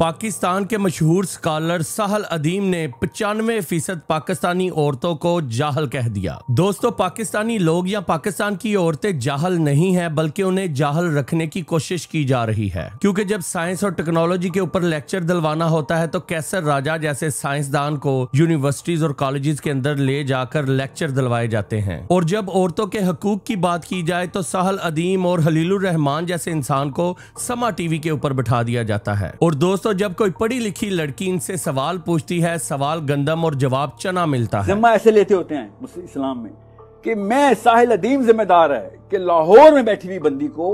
पाकिस्तान के मशहूर स्कॉलर साहल अदीम ने पचानवे फीसद पाकिस्तानी औरतों को जाहल कह दिया दोस्तों पाकिस्तानी लोग या पाकिस्तान की औरतें जाहल नहीं है बल्कि उन्हें जाहल रखने की कोशिश की जा रही है क्योंकि जब साइंस और टेक्नोलॉजी के ऊपर लेक्चर दिलवाना होता है तो कैसर राजा जैसे साइंसदान को यूनिवर्सिटीज और कॉलेज के अंदर ले जाकर लेक्चर दिलवाए जाते हैं और जब औरतों के हकूक की बात की जाए तो साहल अदीम और हलीलुर रहमान जैसे इंसान को समा टीवी के ऊपर बैठा दिया जाता है और दोस्तों दोस्तों जब कोई पढ़ी लिखी लड़की इनसे सवाल पूछती है सवाल गंदम और जवाब चना मिलता है जम्मा ऐसे लेते होते हैं इस्लाम में कि मैं साहिल अदीम जिम्मेदार है कि लाहौर में बैठी हुई बंदी को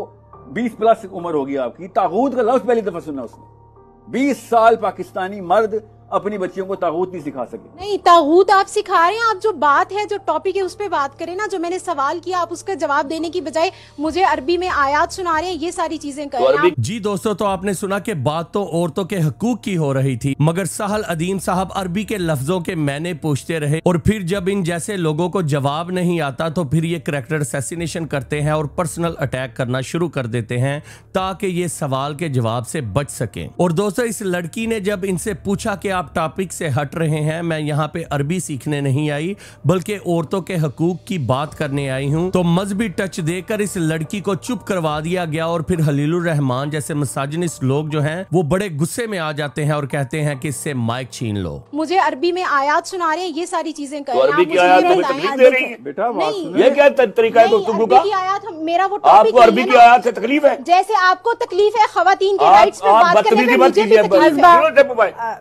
20 प्लस उम्र होगी आपकी तागूत का लफ्ज पहली दफा सुना उसने 20 साल पाकिस्तानी मर्द अपनी बच्चियों को ताबूत नहीं सिखा सके नहीं ताबूत आप सिखा रहे हैं आप जो बात है जो टॉपिक है उस पर बात करें ना जो मैंने सवाल किया आप उसका जवाब देने की बजाय मुझे अरबी में आयात सुना रहे हैं ये सारी चीजें कर रहे हैं जी दोस्तों तो आपने सुना की बात तो औरतों के हकूक की हो रही थी मगर सहल अदीम साहब अरबी के लफ्जों के मैंने पूछते रहे और फिर जब इन जैसे लोगों को जवाब नहीं आता तो फिर ये करेक्टर सेसिनेशन करते हैं और पर्सनल अटैक करना शुरू कर देते हैं ताकि ये सवाल के जवाब से बच सके और दोस्तों इस लड़की ने जब इनसे पूछा की आप टॉपिक से हट रहे हैं मैं यहाँ पे अरबी सीखने नहीं आई बल्कि औरतों के हकूक की बात करने आई हूँ तो मजहबी टच देकर इस लड़की को चुप करवा दिया गया और फिर हलीलुर रहमान जैसे मसाजनिस्ट लोग जो हैं वो बड़े गुस्से में आ जाते हैं और कहते हैं कि इससे माइक छीन लो मुझे अरबी में आयात सुना रहे हैं ये सारी चीजें तो तो आपको अरबी की आयात से तकलीफ है जैसे आपको तकलीफ है खातन की राइट्स बात करने में मुझे भी तकलीफ है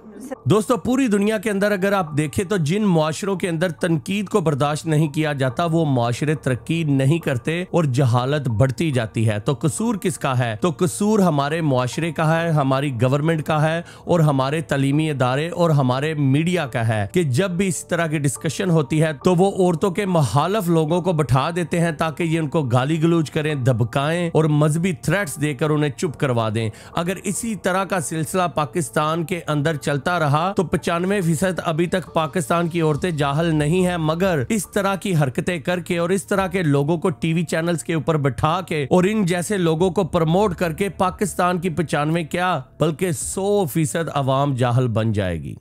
दोस्तों पूरी दुनिया के अंदर अगर आप देखें तो जिन माशरों के अंदर तनकीद को बर्दाश्त नहीं किया जाता वो माशरे तरक्की नहीं करते और जहालत बढ़ती जाती है तो कसूर किसका है तो कसूर हमारे माशरे का है हमारी गवर्नमेंट का है और हमारे तलीमी इदारे और हमारे मीडिया का है कि जब भी इस तरह की डिस्कशन होती है तो वो औरतों के महालफ लोगों को बैठा देते हैं ताकि ये उनको गाली गलूज करें धबकाएं और मजहबी थ्रेट्स देकर उन्हें चुप करवा दें अगर इसी तरह का सिलसिला पाकिस्तान के अंदर चलता बढ़ता रहा तो पचानवे फीसद अभी तक पाकिस्तान की औरतें जाहल नहीं है मगर इस तरह की हरकतें करके और इस तरह के लोगों को टीवी चैनल्स के ऊपर बैठा के और इन जैसे लोगों को प्रमोट करके पाकिस्तान की पचानवे क्या बल्कि सौ फीसद अवाम जाहल बन जाएगी